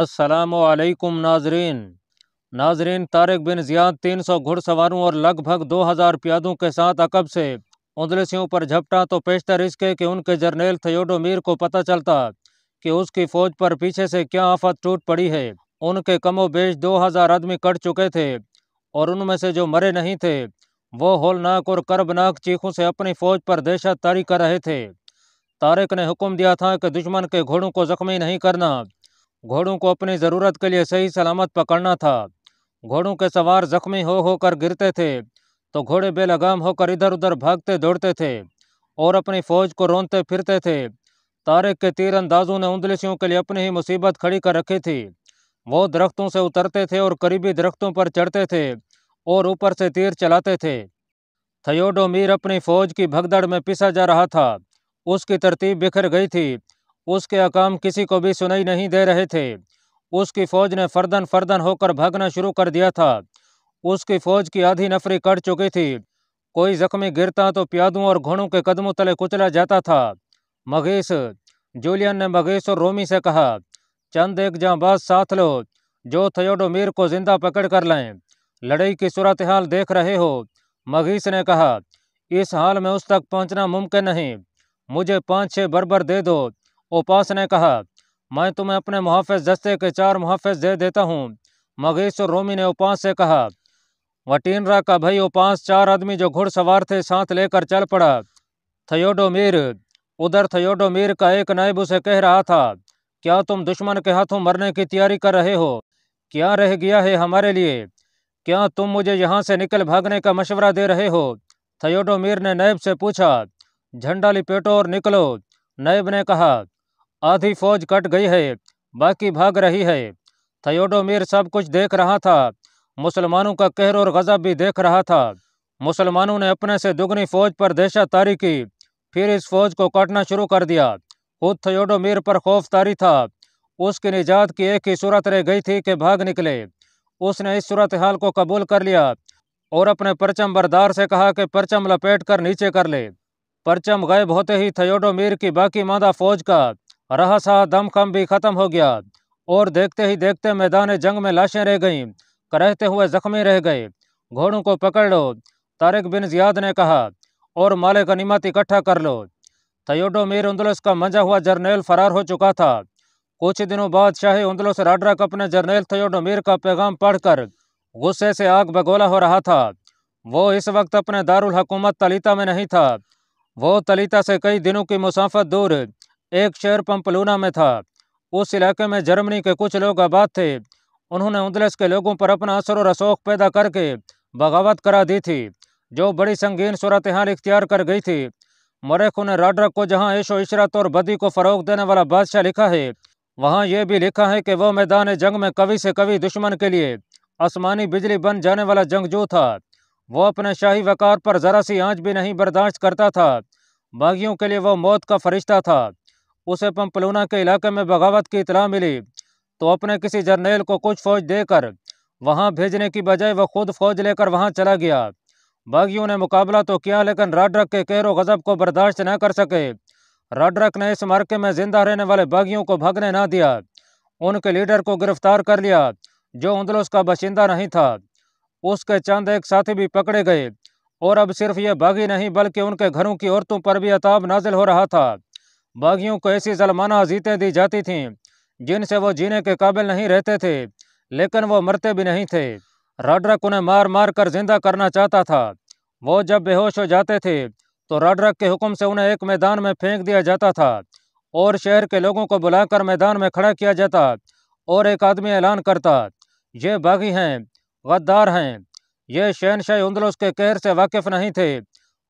असलकम नाजरीन नाजरीन तारक बिन ज़ियाद तीन सौ घुड़सवारों और लगभग दो हज़ार प्यादों के साथ अकब से उंदलसियों पर झपटा तो पेशतर इसके कि उनके जर्नेल थयोडोमीर को पता चलता कि उसकी फ़ौज पर पीछे से क्या आफत टूट पड़ी है उनके कमो बेश दो हज़ार आदमी कट चुके थे और उनमें से जो मरे नहीं थे वो होलनाक और करबनाक चीखों से अपनी फ़ौज पर दहशत तारी कर रहे थे तारक ने हुक्म दिया था कि दुश्मन के घोड़ों को ज़ख्मी नहीं करना घोड़ों को अपनी ज़रूरत के लिए सही सलामत पकड़ना था घोड़ों के सवार जख्मी हो होकर गिरते थे तो घोड़े बेलगाम होकर इधर उधर भागते दौड़ते थे और अपनी फौज को रोनते फिरते थे तारे के तीरंदाजों ने उंदलिसियों के लिए अपनी ही मुसीबत खड़ी कर रखी थी वो दरख्तों से उतरते थे और करीबी दरख्तों पर चढ़ते थे और ऊपर से तीर चलाते थे थयोडो मीर अपनी फौज की भगदड़ में पिसा जा रहा था उसकी तरतीब बिखर गई थी उसके अकाम किसी को भी सुनाई नहीं दे रहे थे उसकी फौज ने फर्दन फर्दन होकर भागना शुरू कर दिया था उसकी फौज की आधी नफरी कट चुकी थी कोई जख्मी गिरता तो प्यादों और घोड़ों के कदमों तले कुचला जाता था मगेश जूलियन ने मगेश और रोमी से कहा चंद एक जाबाज साथ लो जो थयोडो मीर को जिंदा पकड़ कर लें लड़ाई की सूरत हाल देख रहे हो मगीस ने कहा इस हाल में उस तक पहुंचना मुमकिन नहीं मुझे पाँच छः बर्बर दे दो उपास ने कहा मैं तुम्हें अपने मुहाफ़ दस्ते के चार मुहाफ़ दे देता हूँ मगेश और रोमी ने उपास से कहा वटीनरा का भाई उपास चार आदमी जो घुड़सवार थे साथ लेकर चल पड़ा थयोडोमीर उधर थयोडोमीर का एक नायब उसे कह रहा था क्या तुम दुश्मन के हाथों मरने की तैयारी कर रहे हो क्या रह गया है हमारे लिए क्या तुम मुझे यहाँ से निकल भागने का मशवरा दे रहे हो थयोडोमीर ने नैब से पूछा झंडा लिपेटो और निकलो नैब ने कहा आधी फौज कट गई है बाकी भाग रही है थयोडोमिर सब कुछ देख रहा था मुसलमानों का कहर और गजब भी देख रहा था मुसलमानों ने अपने से दुगनी फौज पर दहशत तारी की फिर इस फौज को काटना शुरू कर दिया खुद थयोडोमिर पर खौफ तारी था उसकी निजात की एक ही सूरत रह गई थी कि भाग निकले उसने इस सूरत हाल को कबूल कर लिया और अपने परचम बरदार से कहा कि परचम लपेट कर नीचे कर ले परचम गायब होते ही थयोडोमिर की बाकी मादा फौज का रहा दम दमखम भी खत्म हो गया और देखते ही देखते मैदान जंग में लाशें रह गईं करहते हुए जख्मी रह गए घोड़ों को पकड़ लो तारिक बिन जियाद ने कहा और माले गनीमत इकट्ठा कर लो थयोडो मीर उन्दलस का मंजा हुआ जर्नेल फरार हो चुका था कुछ दिनों बाद शाही उन्दलस राड्रक अपने जर्नेल थयोडो मीर का पैगाम पढ़कर गुस्से से आग बगोला हो रहा था वो इस वक्त अपने दारुल हकूमत तलीता में नहीं था वो तलीता से कई दिनों की मुसाफत दूर एक शहर पम्पलूना में था उस इलाके में जर्मनी के कुछ लोग आबाद थे उन्होंने उन्दलस के लोगों पर अपना असर और असोख पैदा करके बगावत करा दी थी जो बड़ी संगीन सूरत हाल इख्तियार कर गई थी ने राडर को जहाँ ऐशो इशरत और बदी को फ़रोग देने वाला बादशाह लिखा है वहाँ यह भी लिखा है कि वह मैदान जंग में कवि से कवि दुश्मन के लिए आसमानी बिजली बन जाने वाला जंगजू था वो अपने शाही वकार पर ज़रा सी आँच भी नहीं बर्दाश्त करता था बागियों के लिए वह मौत का फरिश्ता था उसे पम्पलूना के इलाके में बगावत की इतला मिली तो अपने किसी जर्नेल को कुछ फौज देकर वहां भेजने की बजाय वह खुद फौज लेकर वहां चला गया बागियों ने मुकाबला तो किया लेकिन राडरक के कहर गजब को बर्दाश्त न कर सके राड्रक ने इस मार्के में जिंदा रहने वाले बागियों को भागने ना दिया उनके लीडर को गिरफ्तार कर लिया जो उन्दलुस का बशिंदा नहीं था उसके चंद एक साथी भी पकड़े गए और अब सिर्फ ये बागी नहीं बल्कि उनके घरों की औरतों पर भी अताब नाजिल हो रहा था बागियों को ऐसी जलमाना जीतें दी जाती थीं जिनसे वो जीने के काबिल नहीं रहते थे लेकिन वो मरते भी नहीं थे राडरक उन्हें मार मार कर जिंदा करना चाहता था वो जब बेहोश हो जाते थे तो राडरक के हुक्म से उन्हें एक मैदान में फेंक दिया जाता था और शहर के लोगों को बुलाकर मैदान में खड़ा किया जाता और एक आदमी ऐलान करता ये बागी हैं गद्दार हैं ये शहनशाह उंदलोस के कहर से वाकिफ नहीं थे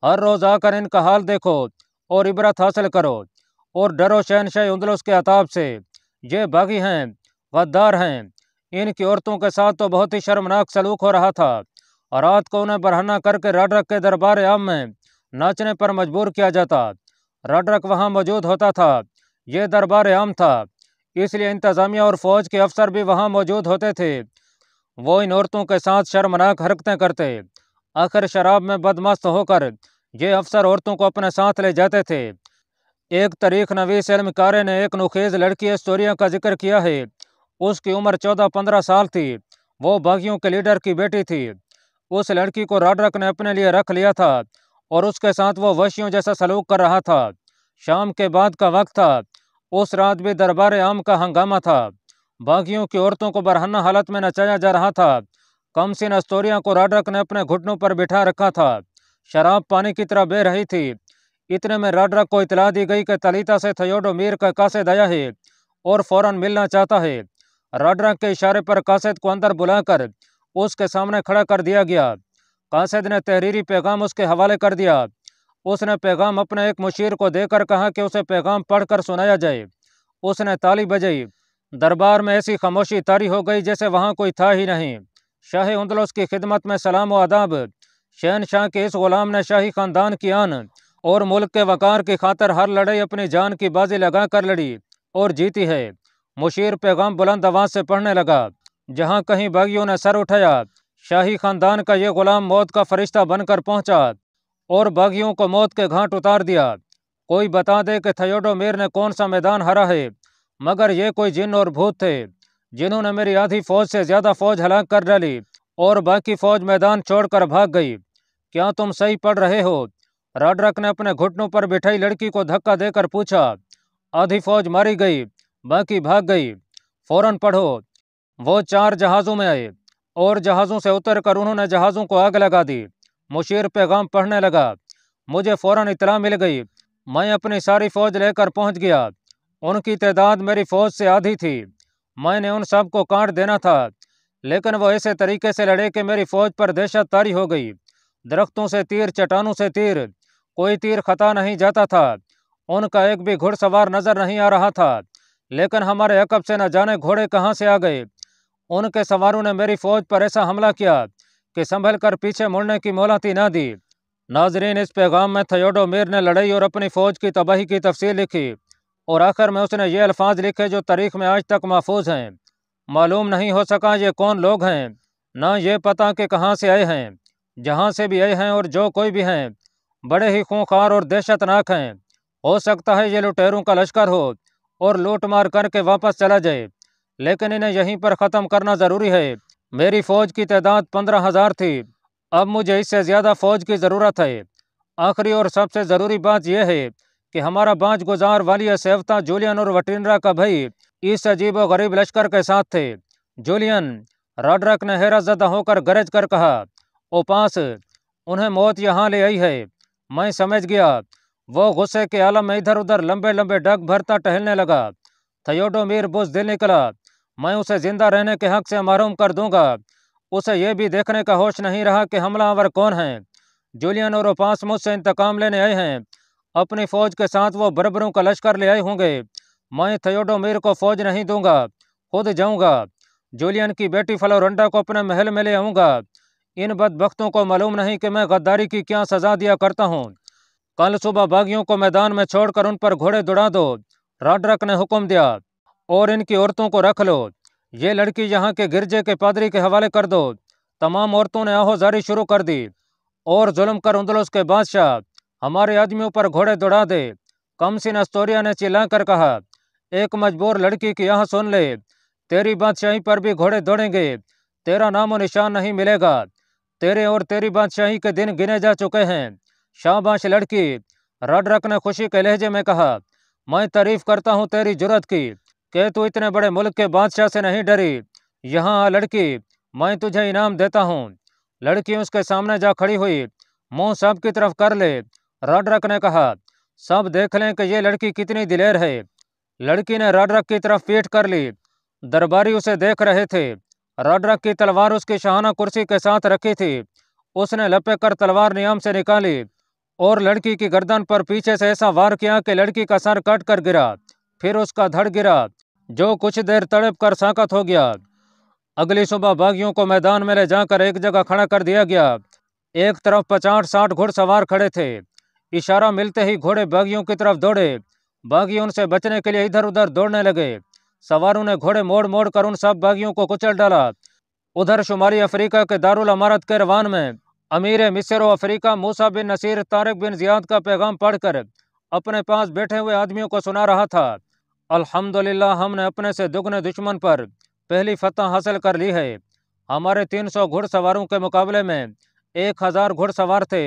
हर रोज़ आकर इनका हाल देखो और इबरत हासिल करो और डरो शहनशाह उंदलों के अताब से ये बागी हैं गद्दार हैं इनकी औरतों के साथ तो बहुत ही शर्मनाक सलूक हो रहा था और रात को उन्हें बरहना करके रडरक के दरबार आम में नाचने पर मजबूर किया जाता रडरक वहाँ मौजूद होता था ये दरबार आम था इसलिए इंतज़ामिया और फ़ौज के अफसर भी वहाँ मौजूद होते थे वो इन औरतों के साथ शर्मनाक हरकतें करते आखिर शराब में बदमस्त होकर ये अफसर औरतों को अपने साथ ले जाते थे एक तारीख नवीस एलमकारी ने एक नुखेज लड़की स्टोरिया का जिक्र किया है उसकी उम्र चौदह पंद्रह साल थी वो बागियों के लीडर की बेटी थी उस लड़की को राडरक ने अपने लिए रख लिया था और उसके साथ वो वशियों जैसा सलूक कर रहा था शाम के बाद का वक्त था उस रात भी दरबार आम का हंगामा था बागियों की औरतों को बरहना हालत में नचाया जा रहा था कमसिन अस्तोरिया को राडरक ने अपने घुटनों पर बिठा रखा था शराब पानी की तरह बह रही थी इतने में राडरक को इतला दी गई कि तलीता से थयोडो मीर का कासेद आया है और फौरन मिलना चाहता है राडरक के इशारे पर कासेद को अंदर बुलाकर उसके सामने खड़ा कर दिया गया कासिद ने तहरीरी पैगाम उसके हवाले कर दिया उसने पैगाम अपने एक मुशीर को देकर कहा कि उसे पैगाम पढ़कर सुनाया जाए उसने ताली बजाई दरबार में ऐसी खामोशी तारी हो गई जैसे वहाँ कोई था ही नहीं शाह उंदलोस की खिदमत में सलाम व आदाब शहन शाह के इस गुलाम ने शाही ख़ानदान की आन और मुल्क के वक़ार की खातर हर लड़ाई अपनी जान की बाजी लगा कर लड़ी और जीती है मुशीर पैगाम बुलंद आवाज से पढ़ने लगा जहाँ कहीं बागियों ने सर उठाया शाही खानदान का ये गुलाम मौत का फरिश्ता बनकर पहुंचा और बागियों को मौत के घाट उतार दिया कोई बता दे कि मेर ने कौन सा मैदान हरा है मगर ये कोई जिन और भूत थे जिन्होंने मेरी आधी फौज से ज़्यादा फौज हलाक कर डाली और बाकी फौज मैदान छोड़कर भाग गई क्या तुम सही पढ़ रहे हो रॉड्रक ने अपने घुटनों पर बैठाई लड़की को धक्का देकर पूछा आधी फौज मारी गई बाकी भाग गई फौरन पढ़ो वो चार जहाज़ों में आए और जहाज़ों से उतरकर उन्होंने जहाज़ों को आग लगा दी मुशीर पैगाम पढ़ने लगा मुझे फ़ौरन इतला मिल गई मैं अपनी सारी फ़ौज लेकर पहुंच गया उनकी तादाद मेरी फ़ौज से आधी थी मैंने उन सब को काट देना था लेकिन वो ऐसे तरीके से लड़े कि मेरी फ़ौज पर दहशत तारी हो गई दरख्तों से तीर चट्टानों से तीर कोई तीर खता नहीं जाता था उनका एक भी घुड़सवार नजर नहीं आ रहा था लेकिन हमारे अकब से न जाने घोड़े कहाँ से आ गए उनके सवारों ने मेरी फौज पर ऐसा हमला किया कि संभल कर पीछे मुड़ने की मोलाती ना दी नाजरीन इस पैगाम में थयोडो मीर ने लड़ाई और अपनी फौज की तबाही की तफसील लिखी और आखिर में उसने ये अल्फाज लिखे जो तारीख में आज तक महफूज हैं मालूम नहीं हो सका ये कौन लोग हैं ना ये पता कि कहाँ से आए हैं जहाँ से भी आए हैं और जो कोई भी हैं बड़े ही खूंखार और दहशतनाक हैं हो सकता है ये लुटेरों का लश्कर हो और लूटमार करके वापस चला जाए लेकिन इन्हें यहीं पर ख़त्म करना ज़रूरी है मेरी फ़ौज की तादाद पंद्रह हज़ार थी अब मुझे इससे ज़्यादा फ़ौज की ज़रूरत है आखिरी और सबसे ज़रूरी बात यह है कि हमारा बाँच गुजार वाली सेवता जूलियन और वटिनरा का भाई इस अजीब व गरीब लश्कर के साथ थे जूलियन रॉडरक ने जदा होकर गरज कर कहा ओ पास उन्हें मौत यहाँ ले आई है मैं समझ गया वो गुस्से के आलम में इधर उधर लंबे लंबे डग भरता टहलने लगा मीर बुज दिल निकला मैं उसे जिंदा रहने के हक से मरूम कर दूंगा उसे यह भी देखने का होश नहीं रहा कि हमलावर कौन है जूलियन और ओपास मुझसे इंतकाम लेने आए हैं अपनी फौज के साथ वो बरबरों का लश्कर ले आए होंगे मैं मीर को फौज नहीं दूंगा खुद जाऊंगा जूलियन की बेटी फलोरंडा को अपने महल में ले आऊँगा इन बदबकतों को मालूम नहीं कि मैं गद्दारी की क्या सज़ा दिया करता हूँ कल सुबह बागियों को मैदान में छोड़कर उन पर घोड़े दौड़ा दो राडरक ने हुक्म दिया और इनकी औरतों को रख लो ये लड़की यहाँ के गिरजे के पादरी के हवाले कर दो तमाम औरतों ने आहोजारी शुरू कर दी और जुल्म कर उंदलोस के बादशाह हमारे आदमियों पर घोड़े दौड़ा दे कमसिन अस्तोरिया ने चिल्ला कर कहा एक मजबूर लड़की की यहाँ सुन ले तेरी बादशाही पर भी घोड़े दौड़ेंगे तेरा नामो निशान नहीं मिलेगा तेरे और तेरी बादशाही के दिन गिने जा चुके हैं शाहबाश लड़की रड रक ने खुशी के लहजे में कहा मैं तारीफ करता हूँ तेरी जरूरत की के तू इतने बड़े मुल्क के बादशाह से नहीं डरी यहाँ आ लड़की मैं तुझे इनाम देता हूँ लड़की उसके सामने जा खड़ी हुई मुंह सब की तरफ कर ले रडरक ने कहा सब देख लें कि ये लड़की कितनी दिलेर है लड़की ने रडरक की तरफ पीट कर ली दरबारी उसे देख रहे थे रख की तलवार उसकी शहाना कुर्सी के साथ रखी थी उसने लपे कर तलवार नियम से निकाली और लड़की की गर्दन पर पीछे से ऐसा वार किया कि लड़की का सर कट कर गिरा फिर उसका धड़ गिरा जो कुछ देर तड़प कर साकत हो गया अगली सुबह बागियों को मैदान में ले जाकर एक जगह खड़ा कर दिया गया एक तरफ पचास साठ घुड़सवार खड़े थे इशारा मिलते ही घोड़े बागियों की तरफ दौड़े बागी उनसे बचने के लिए इधर उधर दौड़ने लगे सवारों ने घोड़े मोड़ मोड़ कर उन सब बागियों को कुचल डाला उधर शुमारी अफ्रीका के दारुल अमारत के रवान में अमीर मिस्र व Africa Musa bin Nusair Tariq bin Ziyad का पैगाम पढ़कर अपने पास बैठे हुए आदमियों को सुना रहा था अल्हम्दुलिल्लाह हमने अपने से दुगने दुश्मन पर पहली फतह हासिल कर ली है हमारे तीन सौ घुड़सवारों के मुकाबले में एक हज़ार घुड़सवार थे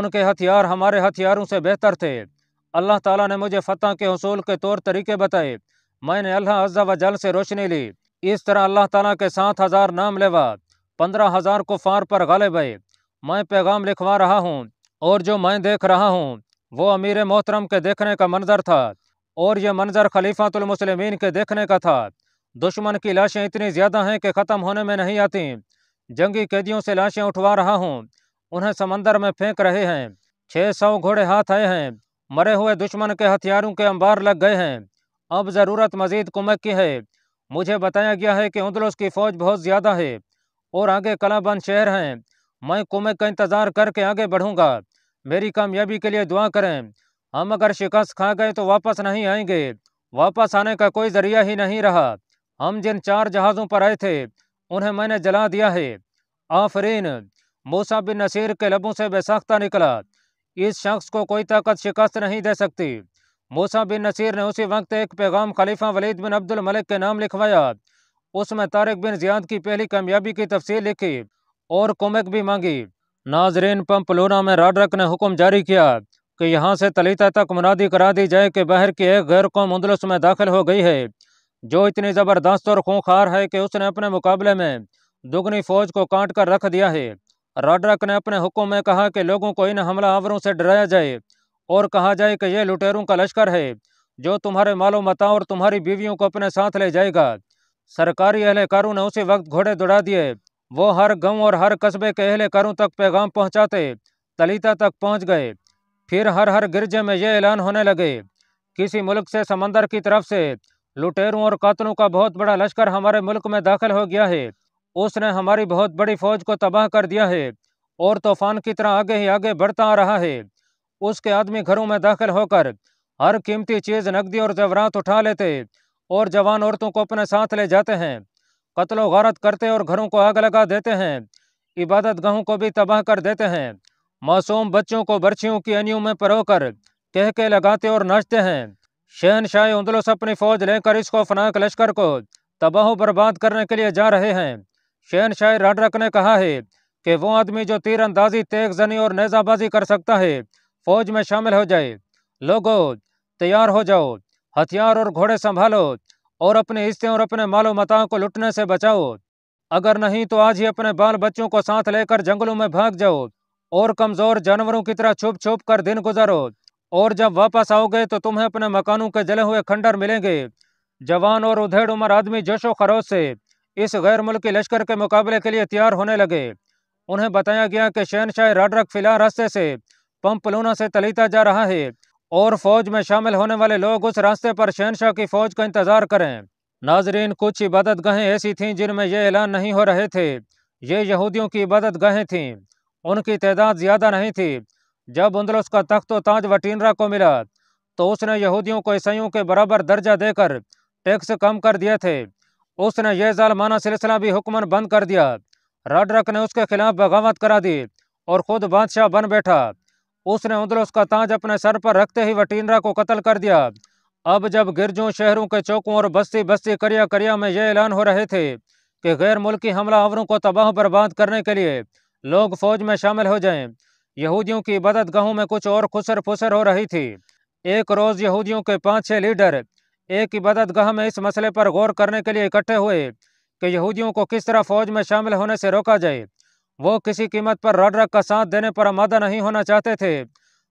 उनके हथियार हमारे हथियारों से बेहतर थे अल्लाह ताला ने मुझे फतह के हसूल के तौर तरीके बताए मैंने अल्लाह अज्जा जल से रोशनी ली इस तरह अल्लाह ताला के सात हज़ार नाम लेवा पंद्रह हज़ार कुफार पर गले बे मैं पैगाम लिखवा रहा हूँ और जो मैं देख रहा हूँ वो अमीर मोहतरम के देखने का मंजर था और यह मंजर खलीफातुलमसलमिन के देखने का था दुश्मन की लाशें इतनी ज़्यादा हैं कि ख़त्म होने में नहीं आती जंगी कैदियों से लाशें उठवा रहा हूँ उन्हें समंदर में फेंक रहे हैं छः सौ घोड़े हाथ आए हैं मरे हुए दुश्मन के हथियारों के अंबार लग गए हैं अब ज़रूरत मज़ीद कुमक की है मुझे बताया गया है कि उदलोस की फ़ौज बहुत ज़्यादा है और आगे कलाबंद शहर हैं मैं कुमक का इंतज़ार करके आगे बढ़ूँगा मेरी कामयाबी के लिए दुआ करें हम अगर शिकस्त खा गए तो वापस नहीं आएंगे वापस आने का कोई ज़रिया ही नहीं रहा हम जिन चार जहाज़ों पर आए थे उन्हें मैंने जला दिया है आफरीन मूसा बिन नसीर के लबों से बेसाख्ता निकला इस शख्स को कोई ताकत शिकस्त नहीं दे सकती मूसा बिन नसीर ने उसी वक्त एक पैगाम खलीफा वलीद बिन अब्दुल मलिक के नाम लिखवाया उसमें तारक बिन जियाद की पहली कामयाबी की तफसील लिखी और कोमक भी मांगी नाजरीन पम्पलोना में राडरक ने हुक्म जारी किया कि यहाँ से तलीता तक मुनादी करा दी जाए कि बहर की एक गैर कौम उदलस में दाखिल हो गई है जो इतनी ज़बरदस्त और खूंखार है कि उसने अपने मुकाबले में दुगनी फौज को काट कर रख दिया है राडरक ने अपने हुक्म में कहा कि लोगों को इन हमला आवरों से डराया जाए और कहा जाए कि यह लुटेरों का लश्कर है जो तुम्हारे मालो और तुम्हारी बीवियों को अपने साथ ले जाएगा सरकारी अहलकारों ने उसी वक्त घोड़े दौड़ा दिए वो हर गांव और हर कस्बे के अहलकारों तक पैगाम पहुंचाते तलीता तक पहुंच गए फिर हर हर गिरजे में यह ऐलान होने लगे किसी मुल्क से समंदर की तरफ से लुटेरों और कातलों का बहुत बड़ा लश्कर हमारे मुल्क में दाखिल हो गया है उसने हमारी बहुत बड़ी फौज को तबाह कर दिया है और तूफान की तरह आगे ही आगे बढ़ता आ रहा है उसके आदमी घरों में दाखिल होकर हर कीमती चीज़ नकदी और जवरात उठा लेते और जवान औरतों को अपने साथ ले जाते हैं कत्लो गारत करते और घरों को आग लगा देते हैं इबादत गाहों को भी तबाह कर देते हैं मासूम बच्चों को बर्छियों की अनियों में परोकर कह के लगाते और नाचते हैं शहनशाह उंदलोस अपनी फौज लेकर इसको फनाक लश्कर को तबाह बर्बाद करने के लिए जा रहे हैं शहनशाह राडरक ने कहा है कि वो आदमी जो तीरंदाजी तेगजनी और नेजाबाजी कर सकता है फौज में शामिल हो जाए लोगो तैयार हो जाओ हथियार और घोड़े संभालो और अपने हिस्से और अपने मालो मताओं को लुटने से बचाओ अगर नहीं तो आज ही अपने बाल बच्चों को साथ लेकर जंगलों में भाग जाओ और कमजोर जानवरों की तरह छुप छुप कर दिन गुजारो और जब वापस आओगे तो तुम्हें अपने मकानों के जले हुए खंडर मिलेंगे जवान और उधेड़ उमर आदमी जोशो खरोश से इस गैर मुल्की लश्कर के मुकाबले के लिए तैयार होने लगे उन्हें बताया गया कि शहनशाह राडरक फिलहाल रास्ते से पंपलूना से तलीता जा रहा है और फौज में शामिल होने वाले लोग उस रास्ते पर शहनशाह की फौज का इंतजार करें नाजरीन कुछ इबादत गाहें ऐसी थीं जिनमें यह ऐलान नहीं हो रहे थे ये यहूदियों की इबादत गाहें थीं उनकी तादाद ज़्यादा नहीं थी जब उन्दलस का तख्त ताज वटीनरा को मिला तो उसने यहूदियों को ईसाइयों के बराबर दर्जा देकर टैक्स कम कर दिए थे उसने यह जालमाना सिलसिला भी हुक्मन बंद कर दिया राडरक ने उसके खिलाफ बगावत करा दी और ख़ुद बादशाह बन बैठा उसने उंदलस का ताज अपने सर पर रखते ही वटींडरा को कत्ल कर दिया अब जब गिरजों शहरों के चौकों और बस्ती बस्ती करिया करिया में यह ऐलान हो रहे थे कि गैर मुल्की हमलावरों को तबाह बर्बाद करने के लिए लोग फौज में शामिल हो जाएं। यहूदियों की बदतगाहों में कुछ और खुसर फुसर हो रही थी एक रोज़ यहूदियों के पाँच छः लीडर एक ही बदतगाह में इस मसले पर गौर करने के लिए इकट्ठे हुए कि यहूदियों को किस तरह फौज में शामिल होने से रोका जाए वो किसी कीमत पर रडरक का साथ देने पर आमादा नहीं होना चाहते थे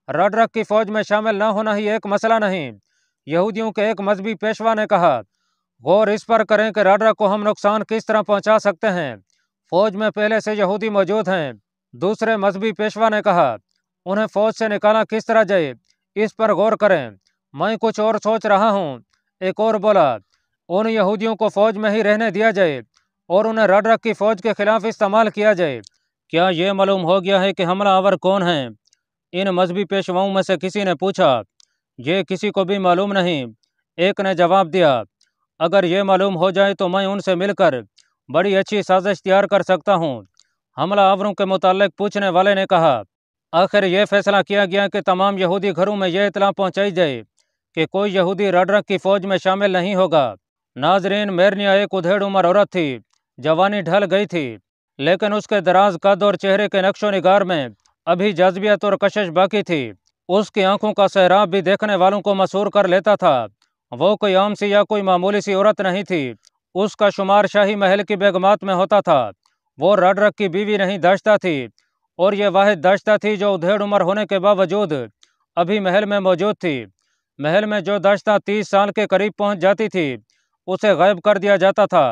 रडरक की फौज में शामिल न होना ही एक मसला नहीं यहूदियों के एक मजहबी पेशवा ने कहा गौर इस पर करें कि रडरक को हम नुकसान किस तरह पहुंचा सकते हैं फौज में पहले से यहूदी मौजूद हैं दूसरे मजहबी पेशवा ने कहा उन्हें फौज से निकाला किस तरह जाए इस पर गौर करें मैं कुछ और सोच रहा हूँ एक और बोला उन यहूदियों को फौज में ही रहने दिया जाए और उन्हें रडरक की फौज के खिलाफ इस्तेमाल किया जाए क्या ये मालूम हो गया है कि हमलावर कौन है इन मजहबी पेशवाओं में से किसी ने पूछा ये किसी को भी मालूम नहीं एक ने जवाब दिया अगर ये मालूम हो जाए तो मैं उनसे मिलकर बड़ी अच्छी साजिश तैयार कर सकता हूँ हमलावरों के मुतालिक पूछने वाले ने कहा आखिर यह फैसला किया गया कि तमाम यहूदी घरों में यह इतला पहुँचाई जाए कि कोई यहूदी रडरक की फ़ौज में शामिल नहीं होगा नाजरीन मेरनिया एक उधेड़ उम्र औरत थी जवानी ढल गई थी लेकिन उसके दराज कद और चेहरे के नक्शो नगार में अभी जज्बियत और कशिश बाकी थी उसकी आंखों का सहराब भी देखने वालों को मसूर कर लेता था वो कोई आम सी या कोई मामूली सी औरत नहीं थी उसका शुमार शाही महल की बेगमात में होता था वो रडरक की बीवी नहीं दाश्ता थी और ये वाहिद दाश्ता थी जो उधेड़ उम्र होने के बावजूद अभी महल में मौजूद थी महल में जो दाश्ता तीस साल के करीब पहुंच जाती थी उसे गायब कर दिया जाता था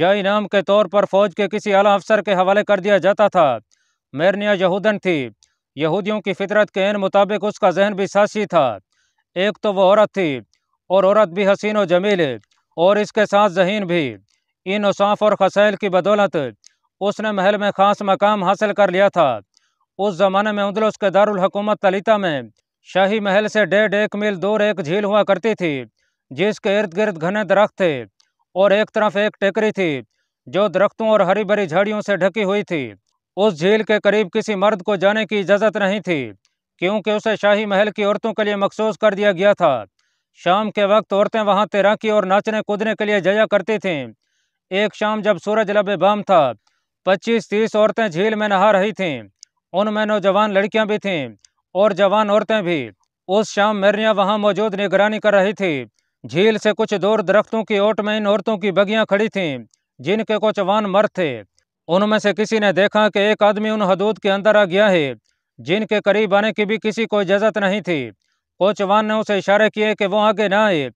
या इनाम के तौर पर फौज के किसी अला अफसर के हवाले कर दिया जाता था मेरनिया यहूदन थी यहूदियों की फितरत के इन मुताबिक उसका जहन भी सासी था एक तो वह औरत थी और औरत भी हसीन व जमील और इसके साथ जहीन भी इन उसाफ और खसैल की बदौलत उसने महल में ख़ास मकाम हासिल कर लिया था उस ज़माने में उदलस के दारकूमत तलीता में शाही महल से डेढ़ एक मील दूर एक झील हुआ करती थी जिसके इर्द गिर्द घने दरख्त थे और एक तरफ एक टेकरी थी जो दरख्तों और हरी भरी झाड़ियों से ढकी हुई थी उस झील के करीब किसी मर्द को जाने की इजाज़त नहीं थी क्योंकि उसे शाही महल की औरतों के लिए मखसूस कर दिया गया था शाम के वक्त औरतें वहाँ तैराकी और नाचने कूदने के लिए जाया करती थीं एक शाम जब सूरज लब बाम था पच्चीस तीस औरतें झील में नहा रही थीं उनमें नौजवान लड़कियाँ भी थीं और जवान औरतें भी उस शाम मेरिया वहाँ मौजूद निगरानी कर रही थी झील से कुछ दूर दरख्तों की ओट में इन औरतों की बगियां खड़ी थीं जिनके कुछ वान मर थे उनमें से किसी ने देखा कि एक आदमी उन हदूद के अंदर आ गया है जिनके करीब आने की भी किसी को इजाज़त नहीं थी कोचवान ने उसे इशारे किए कि वो आगे ना आए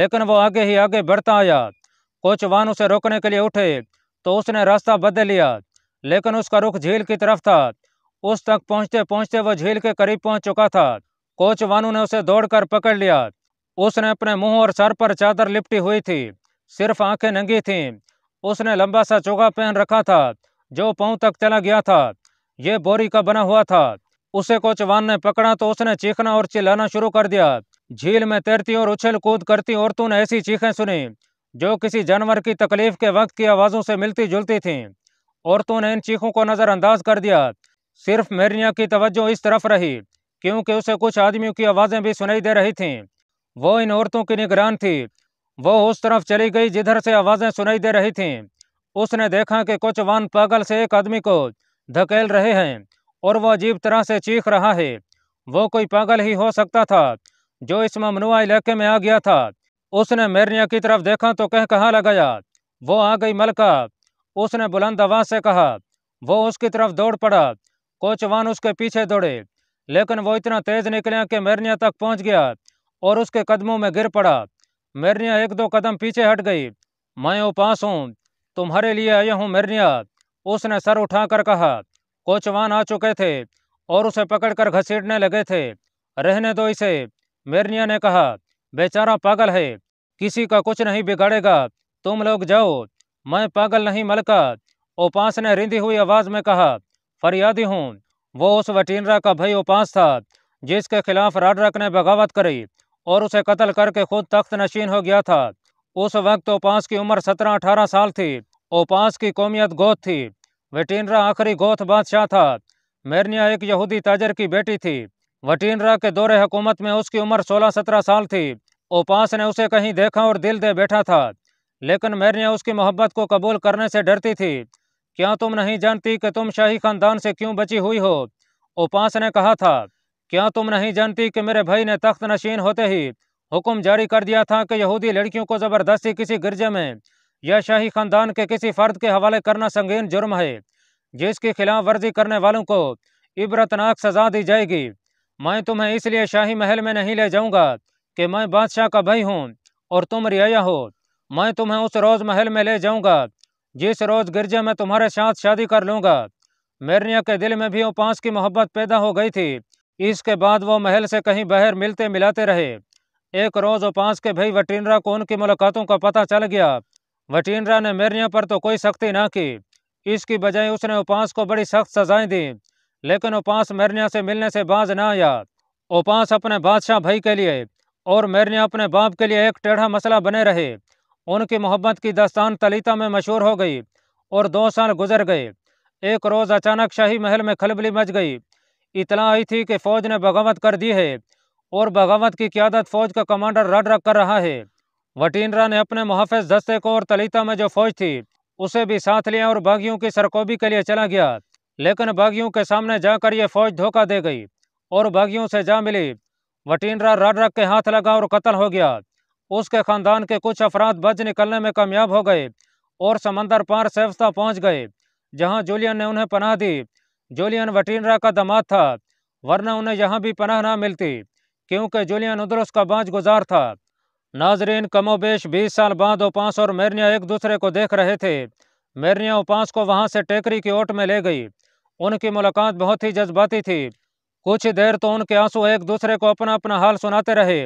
लेकिन वो आगे ही आगे बढ़ता आया कोचवान उसे रोकने के लिए उठे तो उसने रास्ता बदल लिया लेकिन उसका रुख झील की तरफ था उस तक पहुंचते पहुंचते वह झील के करीब पहुंच चुका था कोचवानों ने उसे दौड़कर पकड़ लिया उसने अपने मुंह और सर पर चादर लिपटी हुई थी सिर्फ आंखें नंगी थीं उसने लंबा सा चोगा पहन रखा था जो पाँव तक चला गया था यह बोरी का बना हुआ था उसे कोचवान ने पकड़ा तो उसने चीखना और चिल्लाना शुरू कर दिया झील में तैरती और उछल कूद करती औरतों ने ऐसी चीखें सुनी जो किसी जानवर की तकलीफ के वक्त की आवाज़ों से मिलती जुलती थीं औरतों ने इन चीखों को नज़रअंदाज कर दिया सिर्फ मेरिया की तवज्जो इस तरफ रही क्योंकि उसे कुछ आदमियों की आवाज़ें भी सुनाई दे रही थीं वो इन औरतों की निगरान थी वो उस तरफ चली गई जिधर से आवाज़ें सुनाई दे रही थीं उसने देखा कि कुछ वान पागल से एक आदमी को धकेल रहे हैं और वो अजीब तरह से चीख रहा है वो कोई पागल ही हो सकता था जो इस ममनुआ इलाके में आ गया था उसने मेरनिया की तरफ देखा तो कह कहाँ लगाया वो आ गई मलका उसने बुलंद आवाज से कहा वो उसकी तरफ दौड़ पड़ा कोचवान उसके पीछे दौड़े लेकिन वो इतना तेज निकले कि मेरनिया तक पहुंच गया और उसके कदमों में गिर पड़ा मेरनिया एक दो कदम पीछे हट गई मैं उपास हूँ तुम्हारे लिए आया हूँ मेरनिया उसने सर उठाकर कहा कोचवान आ चुके थे और उसे पकड़कर घसीटने लगे थे रहने दो इसे मेरनिया ने कहा बेचारा पागल है किसी का कुछ नहीं बिगाड़ेगा तुम लोग जाओ मैं पागल नहीं मलका ओपास ने रिंदी हुई आवाज़ में कहा फरियादी हूँ वो उस वटीनरा का भाई उपास था जिसके खिलाफ राडरक ने बगावत करी और उसे कत्ल करके खुद तख्त नशीन हो गया था उस वक्त ओपास की उम्र सत्रह अठारह साल थी ओपास की कौमियत गोत थी वेटिनरा आखिरी गोथ बादशाह था मेरनिया एक यहूदी ताजर की बेटी थी वटीनरा के दौरे हुकूमत में उसकी उम्र सोलह सत्रह साल थी ओपास ने उसे कहीं देखा और दिल दे बैठा था लेकिन मेरनिया उसकी मोहब्बत को कबूल करने से डरती थी क्या तुम नहीं जानती कि तुम शाही खानदान से क्यों बची हुई हो ओपास ने कहा था क्या तुम नहीं जानती कि मेरे भाई ने तख्त नशीन होते ही हुक्म जारी कर दिया था कि यहूदी लड़कियों को ज़बरदस्ती किसी गिरजे में या शाही खानदान के किसी फर्द के हवाले करना संगीन जुर्म है जिसकी खिलाफ वर्जी करने वालों को इबरतनाक सजा दी जाएगी मैं तुम्हें इसलिए शाही महल में नहीं ले जाऊंगा कि मैं बादशाह का भाई हूँ और तुम रियाया हो मैं तुम्हें उस रोज़ महल में ले जाऊंगा जिस रोज़ गिरजे में तुम्हारे साथ शादी कर लूँगा मेरनिया के दिल में भी उपास की मोहब्बत पैदा हो गई थी इसके बाद वो महल से कहीं बाहर मिलते मिलाते रहे एक रोज़ ओपांस के भाई वटीनरा को उनकी मुलाकातों का पता चल गया वटीनरा ने मेरनिया पर तो कोई सख्ती ना की इसकी बजाय उसने उपास को बड़ी सख्त सजाएं दी लेकिन उपास मेरनिया से मिलने से बाज ना आया उपास अपने बादशाह भाई के लिए और मेरनिया अपने बाप के लिए एक टेढ़ा मसला बने रहे उनकी मोहब्बत की दास्तान तलीता में मशहूर हो गई और दो साल गुजर गए एक रोज़ अचानक शाही महल में खलबली मच गई इतना आई थी कि फ़ौज ने बगावत कर दी है और बगावत की क्यादत फ़ौज का कमांडर रड रख कर रहा है वटिंद्रा ने अपने मुहाफ़ दस्ते को और तलीता में जो फ़ौज थी उसे भी साथ लिया और बागियों की सरकोबी के लिए चला गया लेकिन बागियों के सामने जाकर यह फ़ौज धोखा दे गई और बागियों से जा मिली वटिंद्रा रड रख के हाथ लगा और कत्ल हो गया उसके ख़ानदान के कुछ अफराद बच निकलने में कामयाब हो गए और समंदर पार सेवस्ता पहुंच गए जहां जूलियन ने उन्हें पनाह दी जुलियन वटिनरा का दामाद था वरना उन्हें यहाँ भी पनाह ना मिलती क्योंकि जुलियन उदरस का बाँझ गुजार था नाजरीन कमोबेश बीस साल बाद ओपांस और मेरनिया एक दूसरे को देख रहे थे मेरनिया ओपांस को वहाँ से टेकरी की ओट में ले गई उनकी मुलाकात बहुत ही जज्बाती थी कुछ देर तो उनके आंसू एक दूसरे को अपना अपना हाल सुनाते रहे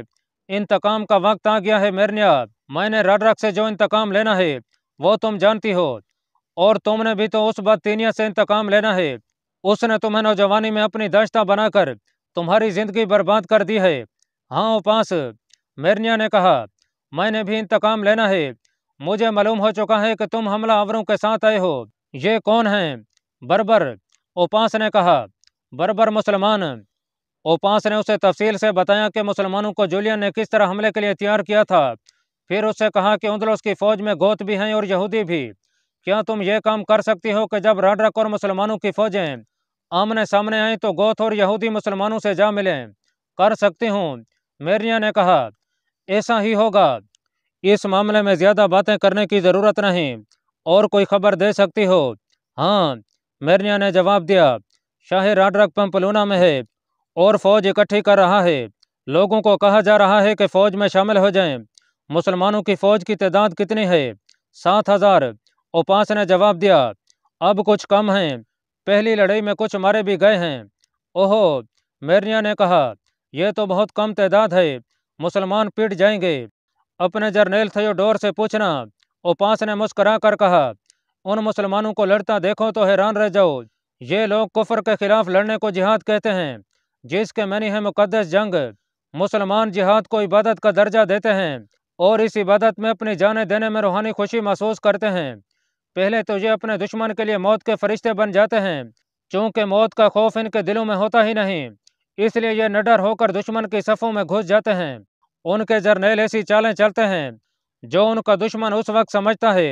इंतकाम का वक्त आ गया है मेरनिया मैंने रडरक से जो इंतकाम लेना है वो तुम जानती हो और तुमने भी तो उस बदतीनिया से इंतकाम लेना है उसने तुम्हें नौजवानी में अपनी दशता बनाकर तुम्हारी जिंदगी बर्बाद कर दी है हाँ उपास मेरनिया ने कहा मैंने भी इंतकाम लेना है मुझे मालूम हो चुका है कि तुम हमला आवरों के साथ आए हो ये कौन हैं बरबर उपास ने कहा बरबर मुसलमान ओपास ने उसे तफसील से बताया कि मुसलमानों को जूलियन ने किस तरह हमले के लिए तैयार किया था फिर उससे कहा कि उंदलोस की फौज में गोत भी हैं और यहूदी भी क्या तुम ये काम कर सकती हो कि जब राडरक और मुसलमानों की फौजें आमने सामने आई तो गौथ और यहूदी मुसलमानों से जा मिले कर सकती हूँ मेरिया ने कहा ऐसा ही होगा इस मामले में ज़्यादा बातें करने की ज़रूरत नहीं और कोई खबर दे सकती हो हाँ मेरिया ने जवाब दिया शाहिर राड्रक पंपलूना में है और फौज इकट्ठी कर रहा है लोगों को कहा जा रहा है कि फौज में शामिल हो जाएं। मुसलमानों की फौज की तादाद कितनी है सात हजार ओपास ने जवाब दिया अब कुछ कम हैं पहली लड़ाई में कुछ मारे भी गए हैं ओहो मेरिया ने कहा यह तो बहुत कम तादाद है मुसलमान पीट जाएंगे अपने जर्नेल थोडोर से पूछना ओपास ने मुस्करा कर कहा उन मुसलमानों को लड़ता देखो तो हैरान रह जाओ ये लोग कुफर के खिलाफ लड़ने को जिहाद कहते हैं जिसके मनी है मुकदस जंग मुसलमान जिहाद को इबादत का दर्जा देते हैं और इस इबादत में अपनी जान देने में रूहानी खुशी महसूस करते हैं पहले तो ये अपने दुश्मन के लिए मौत के फरिश्ते बन जाते हैं चूँकि मौत का खौफ इनके दिलों में होता ही नहीं इसलिए ये नडर होकर दुश्मन की सफ़ों में घुस जाते हैं उनके जरनेल ऐसी चालें चलते हैं जो उनका दुश्मन उस वक्त समझता है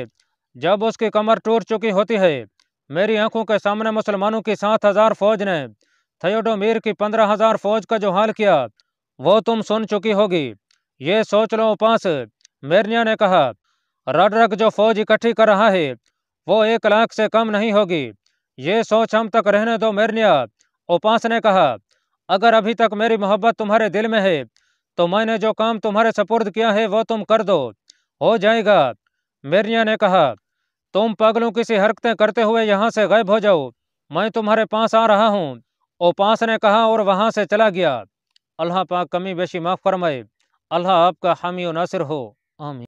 जब उसकी कमर टूट चुकी होती है मेरी आंखों के सामने मुसलमानों की सात हज़ार फौज ने थयोडोमीर की पंद्रह हज़ार फौज का जो हाल किया वो तुम सुन चुकी होगी ये सोच लो पास मेरनिया ने कहा रडरक जो फौज इकट्ठी कर रहा है वो एक लाख से कम नहीं होगी ये सोच हम तक रहने दो मेरनिया उपास ने कहा अगर अभी तक मेरी मोहब्बत तुम्हारे दिल में है तो मैंने जो काम तुम्हारे सपुर्द किया है वो तुम कर दो हो जाएगा मेरनिया ने कहा तुम पागलों की सी हरकतें करते हुए यहाँ से गायब हो जाओ मैं तुम्हारे पास आ रहा हूँ ओपास ने कहा और वहाँ से चला गया अल्लाह पाक कमी बेशी माफ़ फरमाए अल्लाह आपका हामी नासिर हो आमीन